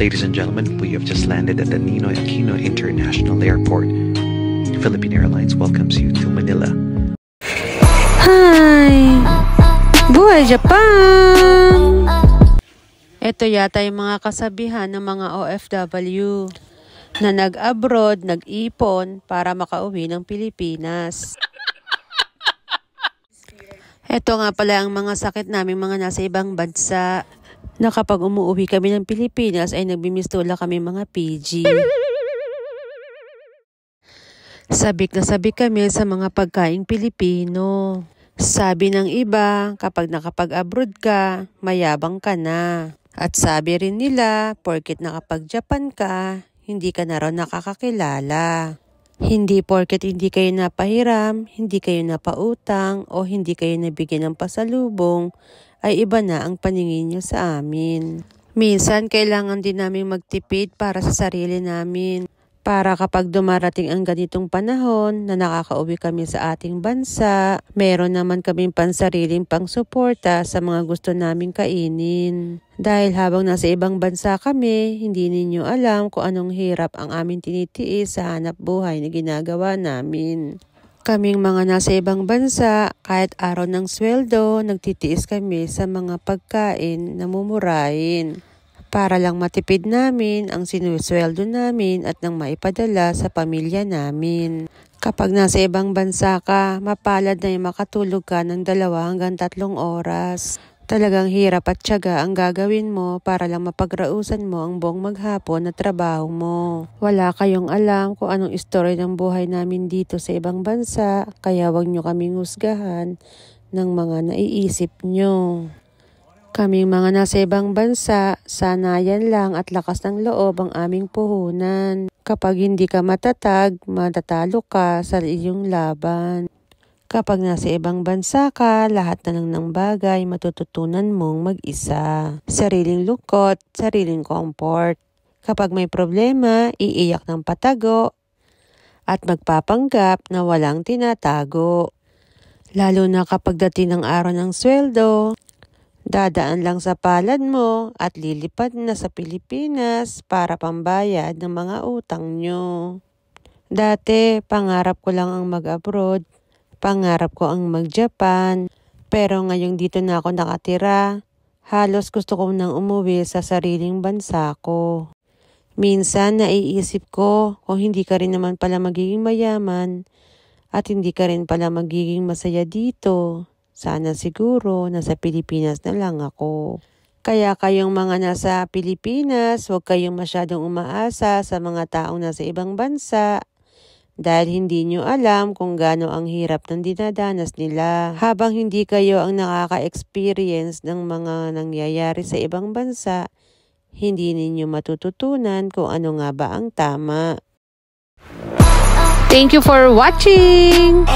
Ladies and gentlemen, we have just landed at the Ninoy Aquino International Airport. Philippine Airlines welcomes you to Manila. Hi! Buhay Japan! Ito yata yung mga kasabihan ng mga OFW na nag-abroad, nag-ipon para makauwi ng Pilipinas. Ito nga pala ang mga sakit namin mga nasa ibang bansa na kapag umuwi kami ng Pilipinas ay nagbimistola kami mga PG. Sabik na sabik kami sa mga pagkain Pilipino. Sabi ng iba, kapag nakapag-abroad ka, mayabang ka na. At sabi rin nila, porkit nakapag-Japan ka, hindi ka na raw nakakakilala. Hindi porket hindi kayo napahiram, hindi kayo napautang, o hindi kayo nabigyan ng pasalubong, ay iba na ang paningin niyo sa amin. Minsan, kailangan din namin magtipid para sa sarili namin. Para kapag dumarating ang ganitong panahon na nakakauwi kami sa ating bansa, meron naman kaming pansariling pangsuporta sa mga gusto naming kainin. Dahil habang nasa ibang bansa kami, hindi ninyo alam kung anong hirap ang aming tinitiis sa hanap buhay na ginagawa namin. Kaming mga nasa ibang bansa, kahit araw ng sweldo, nagtitiis kami sa mga pagkain na mumurahin para lang matipid namin ang sinusweldo namin at nang maipadala sa pamilya namin. Kapag nasa ibang bansa ka, mapalad na yung makatulog ka ng dalawa hanggang tatlong oras. Talagang hirap at tiyaga ang gagawin mo para lang mapagrausan mo ang buong maghapon na trabaho mo. Wala kayong alam kung anong istorya ng buhay namin dito sa ibang bansa, kaya wag nyo kaming husgahan ng mga naiisip nyo. Kaming mga nasa ibang bansa, sanayan lang at lakas ng loob ang aming puhunan. Kapag hindi ka matatag, matatalo ka sa iyong laban. Kapag nasa ibang bansa ka, lahat na lang ng bagay matututunan mong mag-isa. Sariling lukot, sariling comfort. Kapag may problema, iiyak ng patago at magpapanggap na walang tinatago. Lalo na kapag dati ng araw ng sweldo, dadaan lang sa palad mo at lilipad na sa Pilipinas para pambayad ng mga utang nyo. Dati, pangarap ko lang ang mag-abroad Pangarap ko ang mag-Japan. Pero ngayong dito na ako nakatira, halos gusto ko nang umuwi sa sariling bansa ko. Minsan naiisip ko kung hindi ka rin naman pala magiging mayaman at hindi ka rin pala magiging masaya dito. Sana siguro nasa Pilipinas na lang ako. Kaya kayong mga nasa Pilipinas, huwag kayong masyadong umaasa sa mga taong nasa ibang bansa dahil hindi nyo alam kung gaano ang hirap ng dinadanas nila. Habang hindi kayo ang nakaka-experience ng mga nangyayari sa ibang bansa, hindi ninyo matututunan kung ano nga ba ang tama. Thank you for watching!